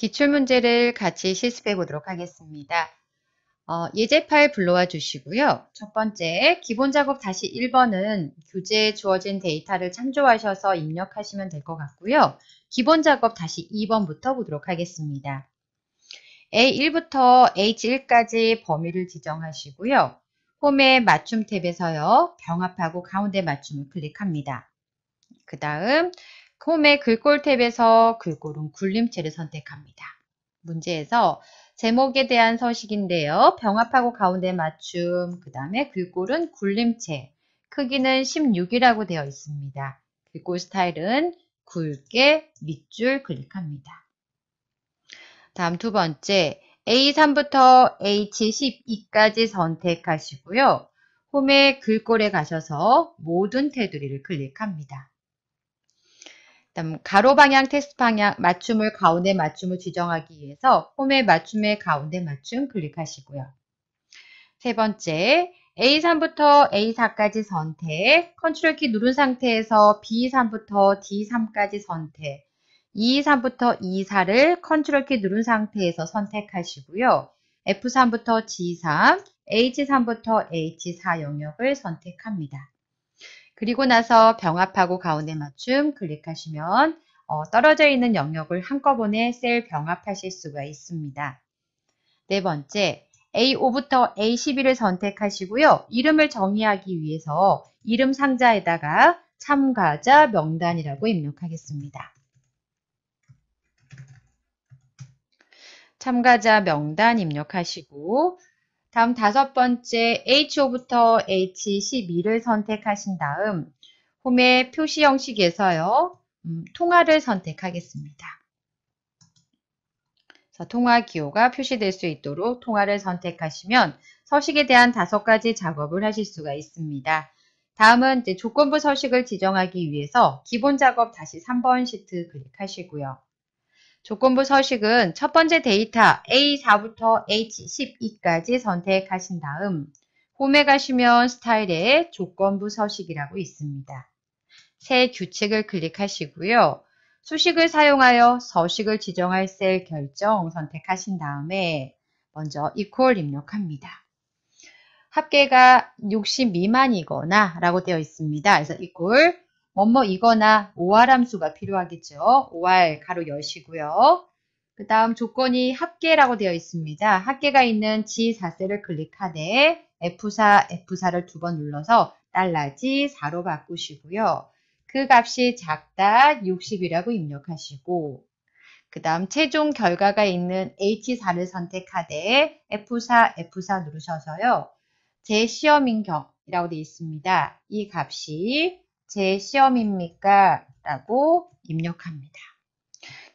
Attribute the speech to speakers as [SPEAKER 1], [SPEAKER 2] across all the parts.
[SPEAKER 1] 기출문제를 같이 실습해 보도록 하겠습니다. 어, 예제 파일 불러와 주시고요. 첫 번째, 기본 작업 다시 1번은 교재에 주어진 데이터를 참조하셔서 입력하시면 될 것 같고요. 기본 작업 다시 2번부터 보도록 하겠습니다. A1부터 H1까지 범위를 지정하시고요. 홈의 맞춤 탭에서요. 병합하고 가운데 맞춤을 클릭합니다. 그 다음 홈의 글꼴 탭에서 글꼴은 굴림체를 선택합니다. 문제에서 제목에 대한 서식인데요. 병합하고 가운데 맞춤, 그 다음에 글꼴은 굴림체, 크기는 16이라고 되어 있습니다. 글꼴 스타일은 굵게 밑줄 클릭합니다. 다음 두 번째, A3부터 H12까지 선택하시고요. 홈의 글꼴에 가셔서 모든 테두리를 클릭합니다. 다음 가로 방향 테스트 방향 맞춤을 가운데 맞춤을 지정하기 위해서 홈의 맞춤의 가운데 맞춤 클릭하시고요. 세 번째 A3부터 A4까지 선택, 컨트롤 키 누른 상태에서 B3부터 D3까지 선택, E3부터 E4를 컨트롤 키 누른 상태에서 선택하시고요. F3부터 G3, H3부터 H4 영역을 선택합니다. 그리고 나서 병합하고 가운데 맞춤 클릭하시면 어, 떨어져 있는 영역을 한꺼번에 셀 병합하실 수가 있습니다. 네 번째, A5부터 A12를 선택하시고요. 이름을 정의하기 위해서 이름 상자에다가 참가자 명단이라고 입력하겠습니다. 참가자 명단 입력하시고 다음 다섯 번째 H5부터 H12를 선택하신 다음 홈의 표시 형식에서요. 음, 통화를 선택하겠습니다. 자, 통화 기호가 표시될 수 있도록 통화를 선택하시면 서식에 대한 다섯 가지 작업을 하실 수가 있습니다. 다음은 조건부 서식을 지정하기 위해서 기본 작업 다시 3번 시트 클릭하시고요. 조건부 서식은 첫 번째 데이터 A4부터 H12까지 선택하신 다음 홈에 가시면 스타일에 조건부 서식이라고 있습니다. 새 규칙을 클릭하시고요. 수식을 사용하여 서식을 지정할 셀 결정 선택하신 다음에 먼저 equal 입력합니다. 합계가 60 미만이거나 라고 되어 있습니다. 그래서 equal 뭐뭐 이거나 오 r 함수가 필요하겠죠. 오 r 가로 열시고요. 그 다음 조건이 합계라고 되어 있습니다. 합계가 있는 G4셀을 클릭하되 F4, F4를 두 번 눌러서 달라지 4로 바꾸시고요. 그 값이 작다 60이라고 입력하시고 그 다음 최종 결과가 있는 H4를 선택하되 F4, F4 누르셔서요. 재시험인 경이라고 되어 있습니다. 이 값이 제 시험입니까? 라고 입력합니다.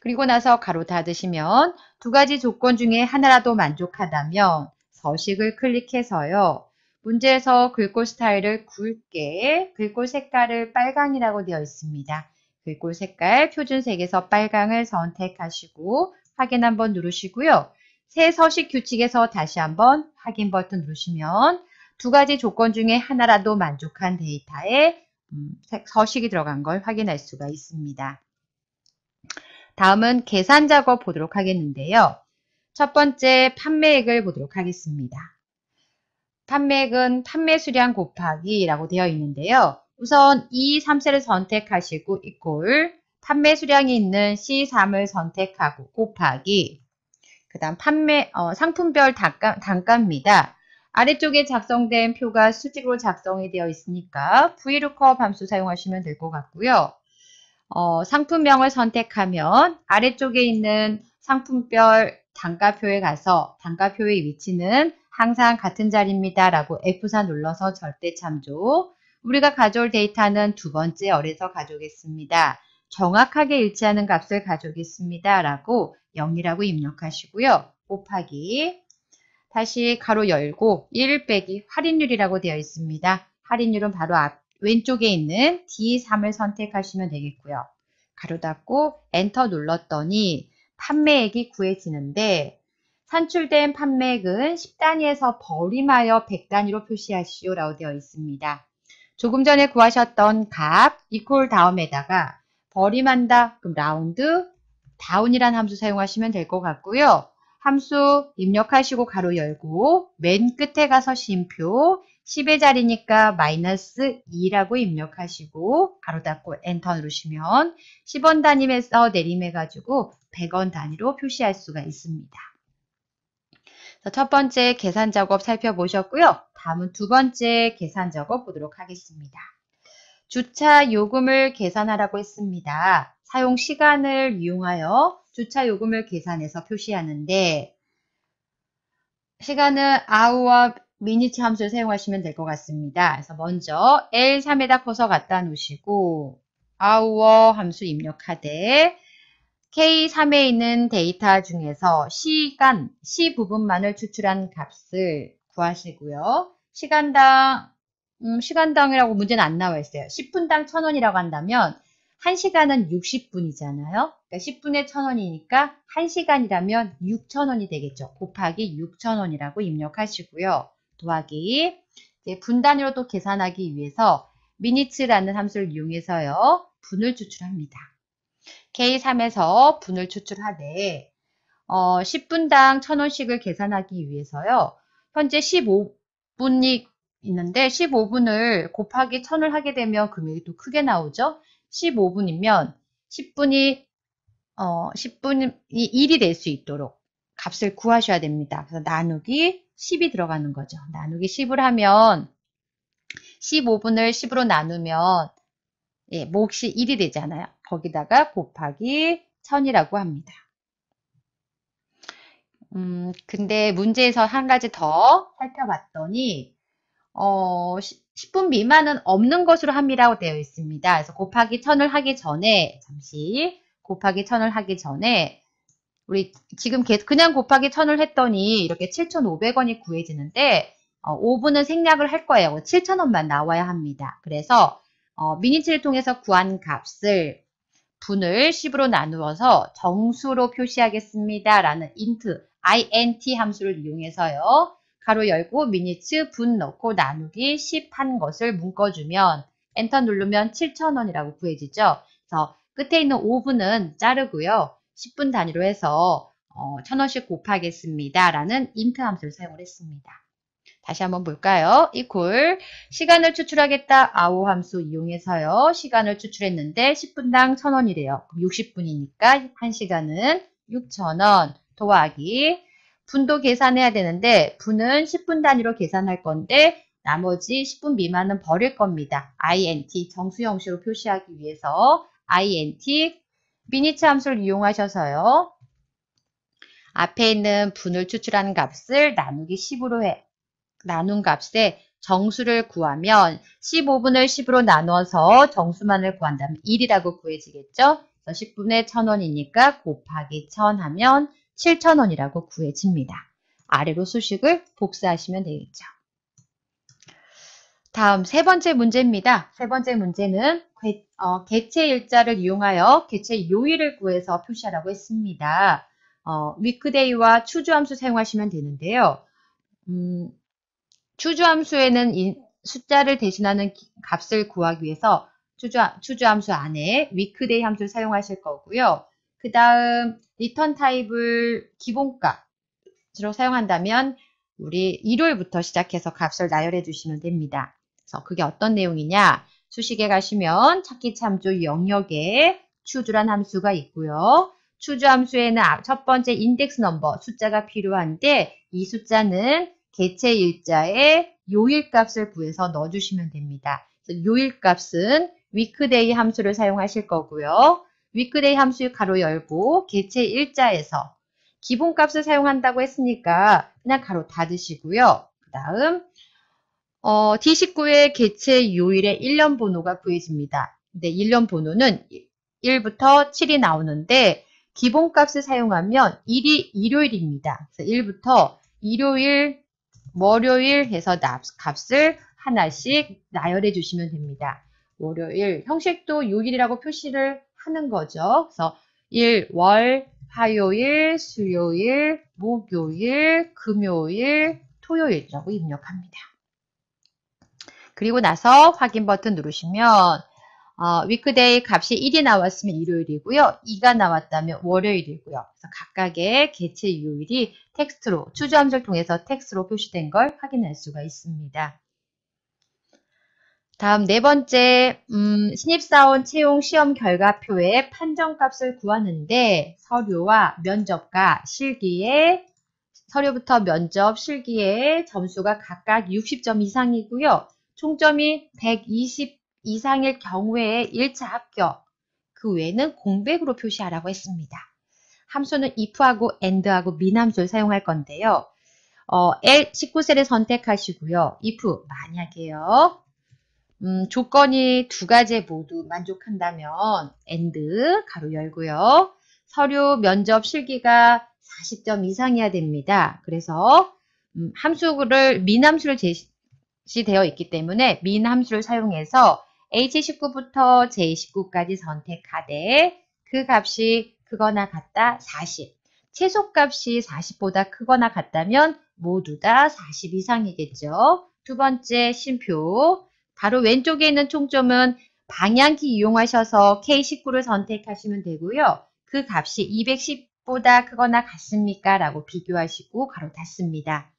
[SPEAKER 1] 그리고 나서 가로 닫으시면 두 가지 조건 중에 하나라도 만족하다면 서식을 클릭해서요. 문제에서 글꼴 스타일을 굵게, 글꼴 색깔을 빨강이라고 되어 있습니다. 글꼴 색깔 표준색에서 빨강을 선택하시고 확인 한번 누르시고요. 새 서식 규칙에서 다시 한번 확인 버튼 누르시면 두 가지 조건 중에 하나라도 만족한 데이터에 음, 서식이 들어간 걸 확인할 수가 있습니다. 다음은 계산 작업 보도록 하겠는데요. 첫 번째 판매액을 보도록 하겠습니다. 판매액은 판매 수량 곱하기 라고 되어 있는데요. 우선 E, 3셀을 선택하시고 이꼴 판매 수량이 있는 C3을 선택하고 곱하기 그 다음 판매 어, 상품별 단가, 단가입니다. 아래쪽에 작성된 표가 수직으로 작성이 되어 있으니까 VLOOKUP 함수 사용하시면 될 것 같고요. 어, 상품명을 선택하면 아래쪽에 있는 상품별 단가표에 가서 단가표의 위치는 항상 같은 자리입니다 라고 F4 눌러서 절대 참조 우리가 가져올 데이터는 두 번째 열에서 가져오겠습니다. 정확하게 일치하는 값을 가져오겠습니다 라고 0이라고 입력하시고요. 곱하기 다시 가로 열고 1 빼기 할인율이라고 되어 있습니다. 할인율은 바로 앞 왼쪽에 있는 D3을 선택하시면 되겠고요. 가로 닫고 엔터 눌렀더니 판매액이 구해지는데 산출된 판매액은 10단위에서 버림하여 100단위로 표시하시오 라고 되어 있습니다. 조금 전에 구하셨던 값 이퀄 다음에다가 버림한다 그럼 라운드 다운이란 함수 사용하시면 될 것 같고요. 함수 입력하시고 가로 열고 맨 끝에 가서 쉼표 10의 자리니까 마이너스 2라고 입력하시고 가로 닫고 엔터 누르시면 10원 단위에서 내림해가지고 100원 단위로 표시할 수가 있습니다. 첫 번째 계산 작업 살펴보셨고요. 다음은 두 번째 계산 작업 보도록 하겠습니다. 주차 요금을 계산하라고 했습니다. 사용 시간을 이용하여 주차 요금을 계산해서 표시하는데 시간은 hour, minute 함수를 사용하시면 될 것 같습니다. 그래서 먼저 L3에다 커서 갖다 놓으시고 hour 함수 입력하되 K3에 있는 데이터 중에서 시간, 시 부분만을 추출한 값을 구하시고요. 시간당, 음, 시간당이라고 문제는 안 나와 있어요. 10분당 1000원이라고 한다면 1시간은 60분이잖아요. 그러니까 10분에 1000원이니까 1시간이라면 6000원이 되겠죠. 곱하기 6000원이라고 입력하시고요. 더하기 이제 분단으로또 계산하기 위해서 미니츠라는 함수를 이용해서요. 분을 추출합니다. K3에서 분을 추출하되 어, 10분당 1000원씩을 계산하기 위해서요. 현재 15분이 있는데 15분을 곱하기 1000을 하게 되면 금액이 또 크게 나오죠. 15분이면 10분이 어, 10분이 1이 될 수 있도록 값을 구하셔야 됩니다. 그래서 나누기 10이 들어가는 거죠. 나누기 10을 하면 15분을 10으로 나누면 예, 몫이 1이 되잖아요. 거기다가 곱하기 1000이라고 합니다. 음, 근데 문제에서 한 가지 더 살펴봤더니 어, 시, 10분 미만은 없는 것으로 합니다고 되어 있습니다. 그래서 곱하기 1000을 하기 전에 잠시 곱하기 1000을 하기 전에 우리 지금 계속 그냥 곱하기 1000을 했더니 이렇게 7500원이 구해지는데 어, 5분은 생략을 할 거예요. 7000원만 나와야 합니다. 그래서 어, 미니치를 통해서 구한 값을 분을 10으로 나누어서 정수로 표시하겠습니다. 라는 int, int 함수를 이용해서요. 가로 열고 미니츠 분 넣고 나누기 10 한 것을 묶어주면 엔터 누르면 7,000원이라고 구해지죠. 그래서 끝에 있는 5분은 자르고요. 10분 단위로 해서 어, 1,000원씩 곱하겠습니다. 라는 인트 함수를 사용을 했습니다. 다시 한번 볼까요? 이퀄 시간을 추출하겠다 아오 함수 이용해서요. 시간을 추출했는데 10분당 1,000원이래요. 60분이니까 1시간은 6,000원 더하기 분도 계산해야 되는데 분은 10분 단위로 계산할 건데 나머지 10분 미만은 버릴 겁니다. int 정수 형식으로 표시하기 위해서 int 미니츠 함수를 이용하셔서요. 앞에 있는 분을 추출하는 값을 나누기 10으로 해. 나눈 값에 정수를 구하면 15분을 10으로 나눠서 정수만을 구한다면 1이라고 구해지겠죠? 그래서 1 0분에 1000원이니까 곱하기 1000 하면 7,000원이라고 구해집니다. 아래로 수식을 복사하시면 되겠죠. 다음 세 번째 문제입니다. 세 번째 문제는 어, 개체 일자를 이용하여 개체 요일을 구해서 표시하라고 했습니다. 어, 위크데이와 추주함수 사용하시면 되는데요. 음, 추주함수에는 인, 숫자를 대신하는 값을 구하기 위해서 추주, 추주함수 안에 위크데이 함수를 사용하실 거고요. 그 다음 리턴 타입을 기본값으로 사용한다면 우리 일요일부터 시작해서 값을 나열해 주시면 됩니다. 그래서 그게 어떤 내용이냐 수식에 가시면 찾기 참조 영역에 추주란 함수가 있고요. 추주 함수에는 아, 첫 번째 인덱스 넘버 숫자가 필요한데 이 숫자는 개체 일자의 요일 값을 구해서 넣어주시면 됩니다. 요일 값은 위크데이 함수를 사용하실 거고요. 윗글의 함수 가로 열고 개체 일자에서 기본값을 사용한다고 했으니까 그냥 가로 닫으시고요. 그 다음 어, D19의 개체 요일의 1년 번호가 구해집니다. 근데 1년 번호는 1부터 7이 나오는데 기본값을 사용하면 1이 일요일입니다. 그래서 1부터 일요일, 월요일 해서 값을 하나씩 나열해 주시면 됩니다. 월요일, 형식도 요일이라고 표시를 하는 거죠. 그래서 일, 월, 화요일, 수요일, 목요일, 금요일, 토요일이라고 입력합니다. 그리고 나서 확인 버튼 누르시면 어, 위크데이 값이 1이 나왔으면 일요일이고요. 2가 나왔다면 월요일이고요. 그래서 각각의 개체 요일이 텍스트로 추주함수를 통해서 텍스트로 표시된 걸 확인할 수가 있습니다. 다음 네 번째, 음, 신입사원 채용 시험 결과표에 판정값을 구하는데 서류와 면접과 실기에 서류부터 면접, 실기에 점수가 각각 60점 이상이고요. 총점이 120 이상일 경우에 1차 합격, 그 외에는 공백으로 표시하라고 했습니다. 함수는 if하고 and하고 미함수를 사용할 건데요. 어, L 19셀을 선택하시고요. if 만약에요. 음, 조건이 두 가지 모두 만족한다면 and 가로 열고요. 서류 면접 실기가 40점 이상이어야 됩니다. 그래서 음, 함수를 미남수를 제시되어 있기 때문에 미남수를 사용해서 H19부터 J19까지 선택하되 그 값이 크거나 같다 40 최소값이 40보다 크거나 같다면 모두 다 40 이상이겠죠. 두 번째 심표 바로 왼쪽에 있는 총점은 방향키 이용하셔서 K19를 선택하시면 되고요. 그 값이 210보다 크거나 같습니까? 라고 비교하시고 가로 닫습니다.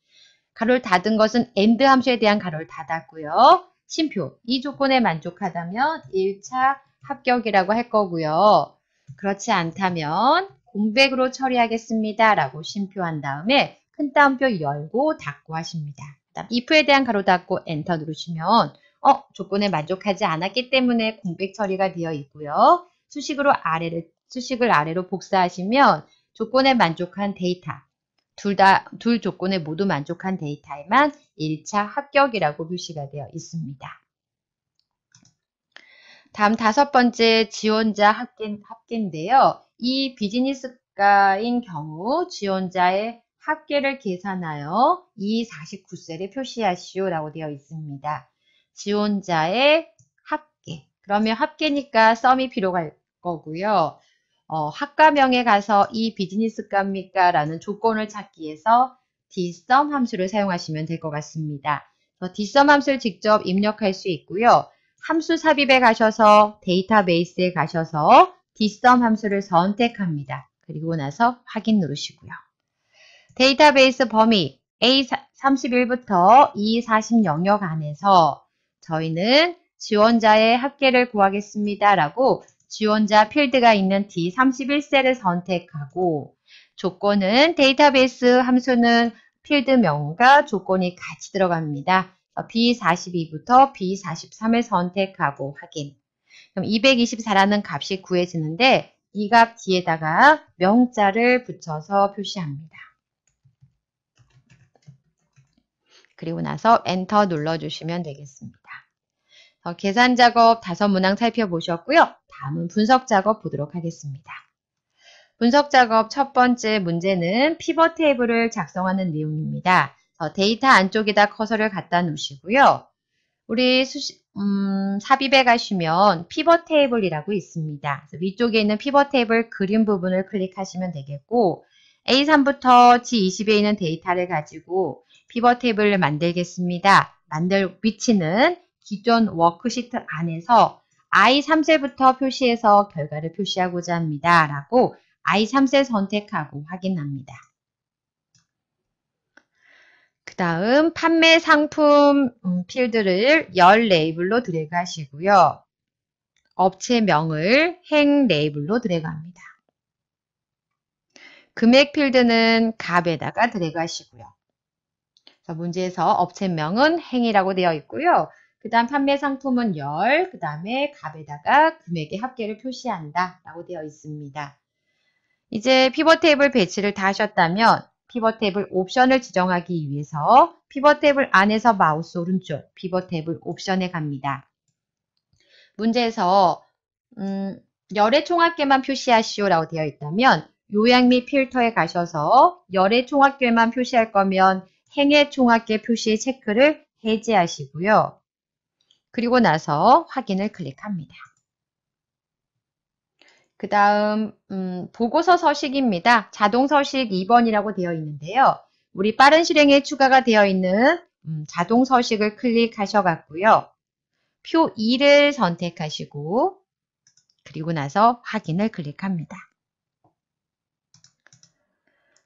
[SPEAKER 1] 가로를 닫은 것은 AND 함수에 대한 가로를 닫았고요. 심표, 이 조건에 만족하다면 1차 합격이라고 할 거고요. 그렇지 않다면 공백으로 처리하겠습니다. 라고 심표한 다음에 큰 따옴표 열고 닫고 하십니다. if에 대한 가로 닫고 엔터 누르시면 어, 조건에 만족하지 않았기 때문에 공백 처리가 되어 있고요. 수식으로 아래를 수식을 아래로 복사하시면 조건에 만족한 데이터 둘 다 둘 조건에 모두 만족한 데이터에만 1차 합격이라고 표시가 되어 있습니다. 다음 다섯 번째 지원자 합계, 합계인데요. 이 비즈니스가인 경우 지원자의 합계를 계산하여 249세를 표시하시오라고 되어 있습니다. 지원자의 합계. 그러면 합계니까 썸이 필요할 거고요. 어, 학과명에 가서 이 비즈니스과입니까? 라는 조건을 찾기 위해서 dsum 함수를 사용하시면 될 것 같습니다. dsum 함수를 직접 입력할 수 있고요. 함수 삽입에 가셔서 데이터베이스에 가셔서 dsum 함수를 선택합니다. 그리고 나서 확인 누르시고요. 데이터베이스 범위 A31부터 E40 영역 안에서 저희는 지원자의 합계를 구하겠습니다. 라고 지원자 필드가 있는 D31셀을 선택하고 조건은 데이터베이스 함수는 필드명과 조건이 같이 들어갑니다. B42부터 B43을 선택하고 확인. 그럼 224라는 값이 구해지는데 이 값 뒤에다가 명자를 붙여서 표시합니다. 그리고 나서 엔터 눌러주시면 되겠습니다. 어, 계산 작업 다섯 문항 살펴보셨고요. 다음은 분석 작업 보도록 하겠습니다. 분석 작업 첫 번째 문제는 피벗 테이블을 작성하는 내용입니다. 어, 데이터 안쪽에다 커서를 갖다 놓으시고요. 우리 수시, 음, 삽입에 가시면 피벗 테이블이라고 있습니다. 위쪽에 있는 피벗 테이블 그림 부분을 클릭하시면 되겠고 A3부터 G20에 있는 데이터를 가지고 피벗 테이블을 만들겠습니다. 만들 위치는 기존 워크시트 안에서 I3셀부터 표시해서 결과를 표시하고자 합니다. 라고 I3셀 선택하고 확인합니다. 그 다음 판매 상품 음, 필드를 열 레이블로 드래그 하시고요. 업체명을 행 레이블로 드래그 합니다. 금액 필드는 값에다가 드래그 하시고요. 문제에서 업체명은 행이라고 되어 있고요. 그 다음 판매 상품은 열, 그 다음에 값에다가 금액의 합계를 표시한다 라고 되어 있습니다. 이제 피벗 테이블 배치를 다 하셨다면 피벗 테이블 옵션을 지정하기 위해서 피벗 테이블 안에서 마우스 오른쪽 피벗 테이블 옵션에 갑니다. 문제에서 음, 열의 총합계만 표시하시오 라고 되어 있다면 요약 및 필터에 가셔서 열의 총합계만 표시할 거면 행의 총합계 표시 체크를 해제하시고요. 그리고 나서 확인을 클릭합니다. 그 다음 음, 보고서 서식입니다. 자동 서식 2번이라고 되어 있는데요. 우리 빠른 실행에 추가가 되어 있는 음, 자동 서식을 클릭하셔갖고요. 표 2를 선택하시고 그리고 나서 확인을 클릭합니다.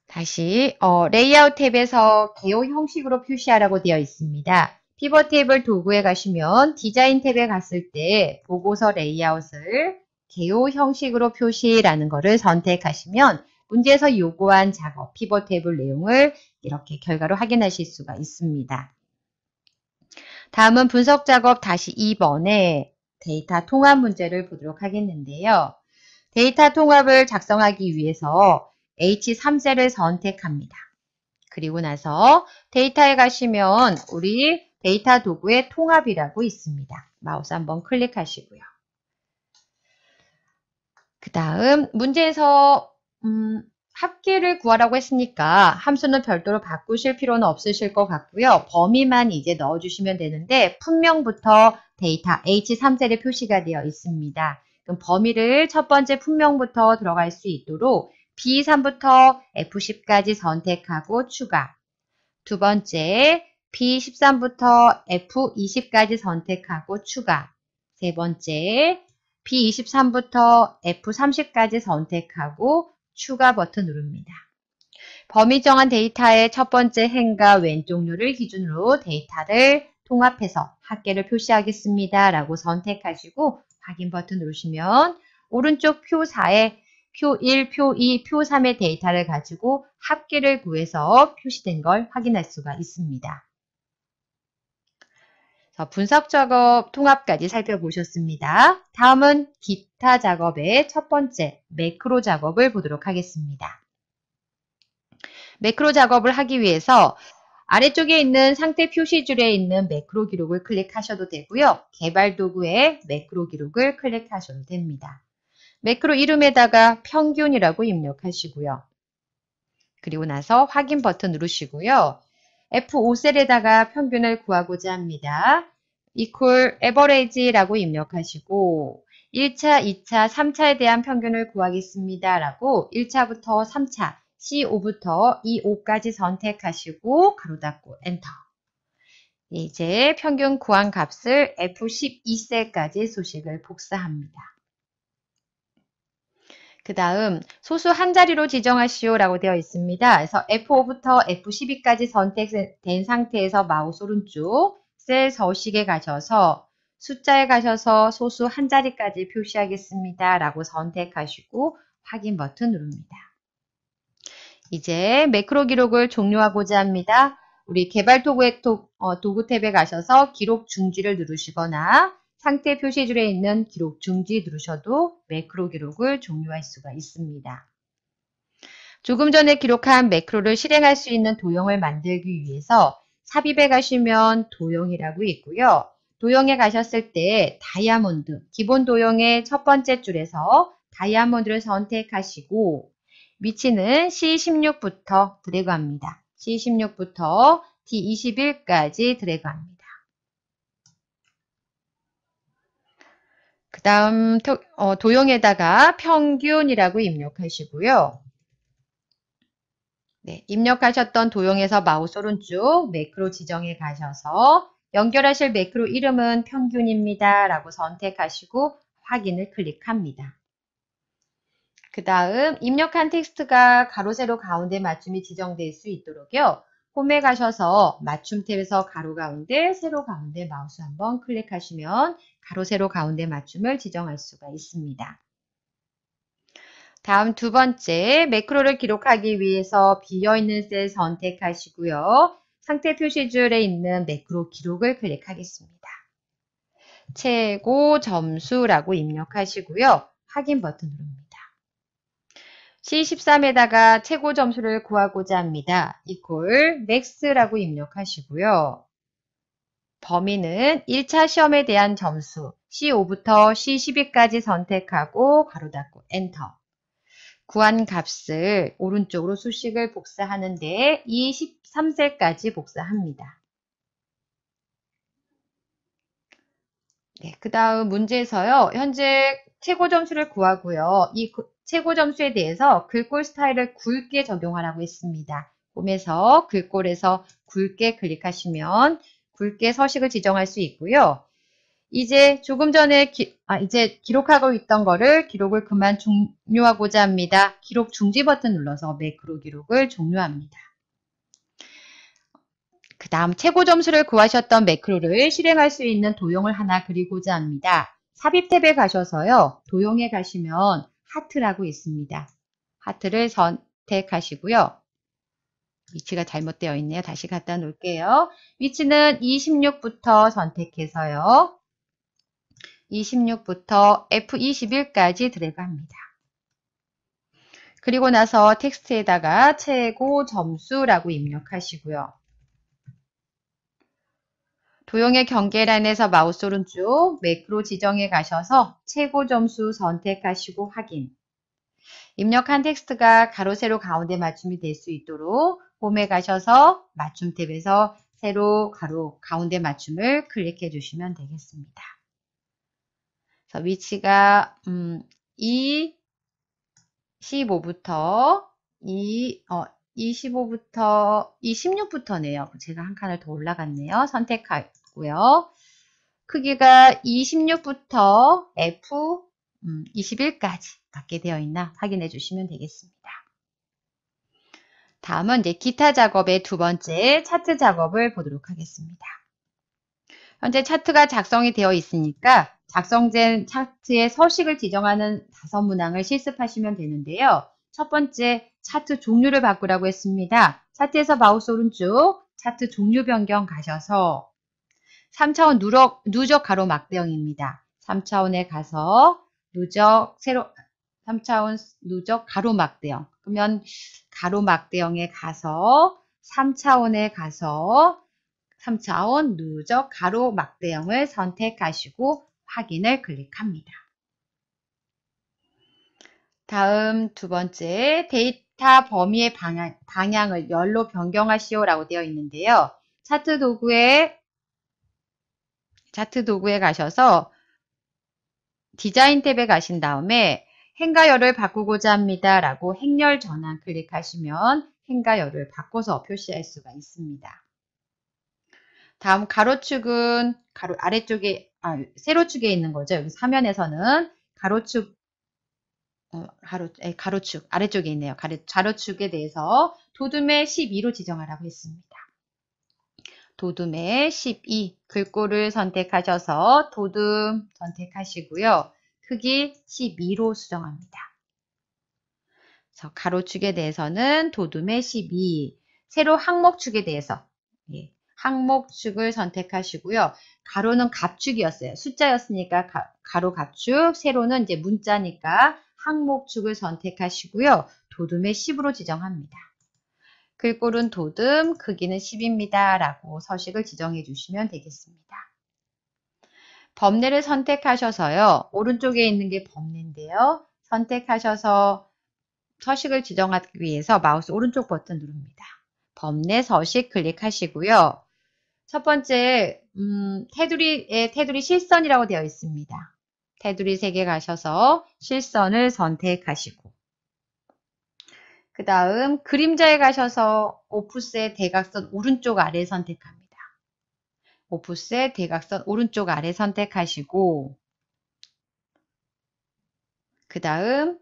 [SPEAKER 1] 다시 어, 레이아웃 탭에서 개요 형식으로 표시하라고 되어 있습니다. 피벗 테이블 도구에 가시면 디자인 탭에 갔을 때 보고서 레이아웃을 개요 형식으로 표시라는 것을 선택하시면 문제에서 요구한 작업, 피벗 테이블 내용을 이렇게 결과로 확인하실 수가 있습니다. 다음은 분석 작업 다시 2번에 데이터 통합 문제를 보도록 하겠는데요. 데이터 통합을 작성하기 위해서 H3셀을 선택합니다. 그리고 나서 데이터에 가시면 우리 데이터 도구의 통합이라고 있습니다. 마우스 한번 클릭하시고요. 그 다음 문제에서 음, 합계를 구하라고 했으니까 함수는 별도로 바꾸실 필요는 없으실 것 같고요. 범위만 이제 넣어주시면 되는데 품명부터 데이터 H3셀에 표시가 되어 있습니다. 그럼 범위를 첫 번째 품명부터 들어갈 수 있도록 B3부터 F10까지 선택하고 추가 두 번째 B13부터 F20까지 선택하고 추가. 세 번째, B23부터 F30까지 선택하고 추가 버튼 누릅니다. 범위 정한 데이터의 첫 번째 행과 왼쪽률을 기준으로 데이터를 통합해서 합계를 표시하겠습니다. 라고 선택하시고 확인 버튼 누르시면 오른쪽 표4에 표1, 표2, 표3의 데이터를 가지고 합계를 구해서 표시된 걸 확인할 수가 있습니다. 분석 작업 통합까지 살펴보셨습니다. 다음은 기타 작업의 첫 번째 매크로 작업을 보도록 하겠습니다. 매크로 작업을 하기 위해서 아래쪽에 있는 상태 표시줄에 있는 매크로 기록을 클릭하셔도 되고요. 개발 도구에 매크로 기록을 클릭하셔도 됩니다. 매크로 이름에다가 평균이라고 입력하시고요. 그리고 나서 확인 버튼 누르시고요. F5셀에다가 평균을 구하고자 합니다. equal average라고 입력하시고 1차, 2차, 3차에 대한 평균을 구하겠습니다. 라고 1차부터 3차, C5부터 E5까지 선택하시고 가로 닫고 엔터. 네, 이제 평균 구한 값을 f 1 2세까지 소식을 복사합니다. 그 다음 소수 한 자리로 지정하시오 라고 되어 있습니다. 그래서 F5부터 F12까지 선택된 상태에서 마우스 오른쪽 셀 서식에 가셔서 숫자에 가셔서 소수 한 자리까지 표시하겠습니다. 라고 선택하시고 확인 버튼 누릅니다. 이제 매크로 기록을 종료하고자 합니다. 우리 개발 도구의 어, 도구 탭에 가셔서 기록 중지를 누르시거나 상태 표시 줄에 있는 기록 중지 누르셔도 매크로 기록을 종료할 수가 있습니다. 조금 전에 기록한 매크로를 실행할 수 있는 도형을 만들기 위해서 삽입에 가시면 도형이라고 있고요. 도형에 가셨을 때 다이아몬드, 기본 도형의 첫 번째 줄에서 다이아몬드를 선택하시고 위치는 C16부터 드래그합니다. C16부터 D21까지 드래그합니다. 그 다음 어, 도형에다가 평균이라고 입력하시고요. 네, 입력하셨던 도형에서 마우스 오른쪽 매크로 지정에 가셔서 연결하실 매크로 이름은 평균입니다. 라고 선택하시고 확인을 클릭합니다. 그 다음 입력한 텍스트가 가로 세로 가운데 맞춤이 지정될 수 있도록요. 홈에 가셔서 맞춤 탭에서 가로 가운데 세로 가운데 마우스 한번 클릭하시면 가로 세로 가운데 맞춤을 지정할 수가 있습니다. 다음 두 번째, 매크로를 기록하기 위해서 비어있는 셀 선택하시고요. 상태 표시줄에 있는 매크로 기록을 클릭하겠습니다. 최고 점수라고 입력하시고요. 확인 버튼 누릅니다. C13에다가 최고 점수를 구하고자 합니다. equal max라고 입력하시고요. 범위는 1차 시험에 대한 점수 C5부터 C12까지 선택하고 가로 닫고 엔터. 구한 값을 오른쪽으로 수식을 복사하는데 2 3세까지 복사합니다. 네, 그 다음 문제에서요. 현재 최고 점수를 구하고요. 이 그, 최고 점수에 대해서 글꼴 스타일을 굵게 적용하라고 했습니다. 홈에서 글꼴에서 굵게 클릭하시면 굵게 서식을 지정할 수 있고요. 이제 조금 전에 기, 아, 이제 기록하고 있던 거를 기록을 그만 종료하고자 합니다. 기록 중지 버튼 눌러서 매크로 기록을 종료합니다. 그 다음 최고 점수를 구하셨던 매크로를 실행할 수 있는 도형을 하나 그리고자 합니다. 삽입 탭에 가셔서요. 도형에 가시면 하트라고 있습니다. 하트를 선택하시고요. 위치가 잘못되어 있네요. 다시 갖다 놓을게요. 위치는 26부터 선택해서요. 26부터 F21까지 드래그합니다. 그리고 나서 텍스트에다가 최고 점수라고 입력하시고요. 도형의 경계란에서 마우스 오른쪽 매크로 지정에 가셔서 최고 점수 선택하시고 확인. 입력한 텍스트가 가로, 세로, 가운데 맞춤이 될 수 있도록 홈에 가셔서 맞춤 탭에서 세로, 가로, 가운데 맞춤을 클릭해 주시면 되겠습니다. 자, 위치가 음, 2, 15부터 2, 어, 25부터 26부터네요. 제가 한 칸을 더 올라갔네요. 선택하고요. 크기가 26부터 F 음, 21까지 갖게 되어 있나 확인해 주시면 되겠습니다. 다음은 이제 기타 작업의 두 번째 차트 작업을 보도록 하겠습니다. 현재 차트가 작성이 되어 있으니까 작성된 차트의 서식을 지정하는 다섯 문항을 실습하시면 되는데요. 첫 번째 차트 종류를 바꾸라고 했습니다. 차트에서 마우스 오른쪽 차트 종류 변경 가셔서 3차원 누적, 누적 가로 막대형입니다. 3차원에 가서 누적 새로 3차원 누적 가로 막대형 그러면 가로 막대형에 가서 3차원에 가서 3차원 누적 가로 막대형을 선택하시고 확인을 클릭합니다. 다음 두 번째 데이터 범위의 방향, 방향을 열로 변경하시오 라고 되어 있는데요. 차트 도구에 차트 도구에 가셔서 디자인 탭에 가신 다음에 행가 열을 바꾸고자 합니다 라고 행렬 전환 클릭하시면 행가 열을 바꿔서 표시할 수가 있습니다. 다음 가로축은 가로 아래쪽에 아, 세로축에 있는 거죠. 여기 사면에서는 가로축 어, 가로, 에, 가로축 아래쪽에 있네요. 가로, 좌로축에 대해서 도둠의 12로 지정하라고 했습니다. 도둠의 12 글꼴을 선택하셔서 도둠 선택하시고요. 크기 12로 수정합니다. 그래서 가로축에 대해서는 도둠의 12 세로 항목축에 대해서 예, 항목축을 선택하시고요. 가로는 갑축이었어요. 숫자였으니까 가, 로 갑축, 세로는 이제 문자니까 항목축을 선택하시고요. 도듬에 10으로 지정합니다. 글꼴은 도듬, 크기는 10입니다. 라고 서식을 지정해 주시면 되겠습니다. 범례를 선택하셔서요. 오른쪽에 있는 게 범례인데요. 선택하셔서 서식을 지정하기 위해서 마우스 오른쪽 버튼 누릅니다. 범례 서식 클릭하시고요. 첫 번째 음, 테두리의 예, 테두리 실선이라고 되어 있습니다. 테두리 3개 가셔서 실선을 선택하시고 그 다음 그림자에 가셔서 오프스의 대각선 오른쪽 아래 선택합니다. 오프스의 대각선 오른쪽 아래 선택하시고 그 다음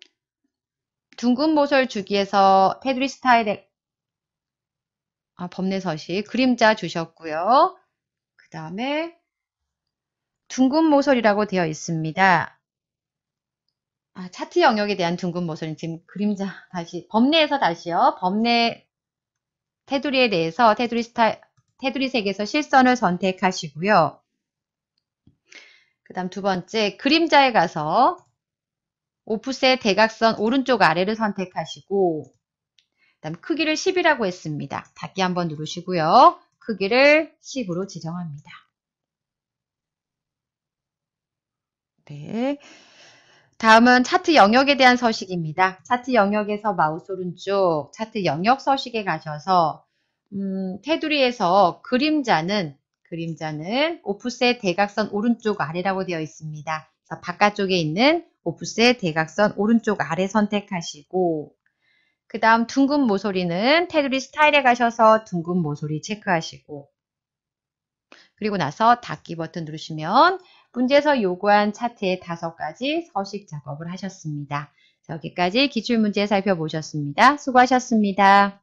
[SPEAKER 1] 둥근 모서리 주기에서 테두리 스타일의 아, 법례 서식 그림자 주셨고요. 그 다음에 둥근 모서리라고 되어 있습니다. 아, 차트 영역에 대한 둥근 모서리 지금 그림자 다시 법내에서 다시요. 법내 테두리에 대해서 테두리 스타 테두리 색에서 실선을 선택하시고요. 그 다음 두 번째 그림자에 가서 오프셋 대각선 오른쪽 아래를 선택하시고 다음 크기를 10이라고 했습니다. 닫기 한번 누르시고요. 크기를 10으로 지정합니다. 네. 다음은 차트 영역에 대한 서식입니다. 차트 영역에서 마우스 오른쪽 차트 영역 서식에 가셔서 음, 테두리에서 그림자는 그림자는 오프셋 대각선 오른쪽 아래라고 되어 있습니다. 바깥쪽에 있는 오프셋 대각선 오른쪽 아래 선택하시고 그 다음 둥근 모서리는 테두리 스타일에 가셔서 둥근 모서리 체크하시고 그리고 나서 닫기 버튼 누르시면 문제에서 요구한 차트의 다섯 가지 서식 작업을 하셨습니다. 여기까지 기출문제 살펴보셨습니다. 수고하셨습니다.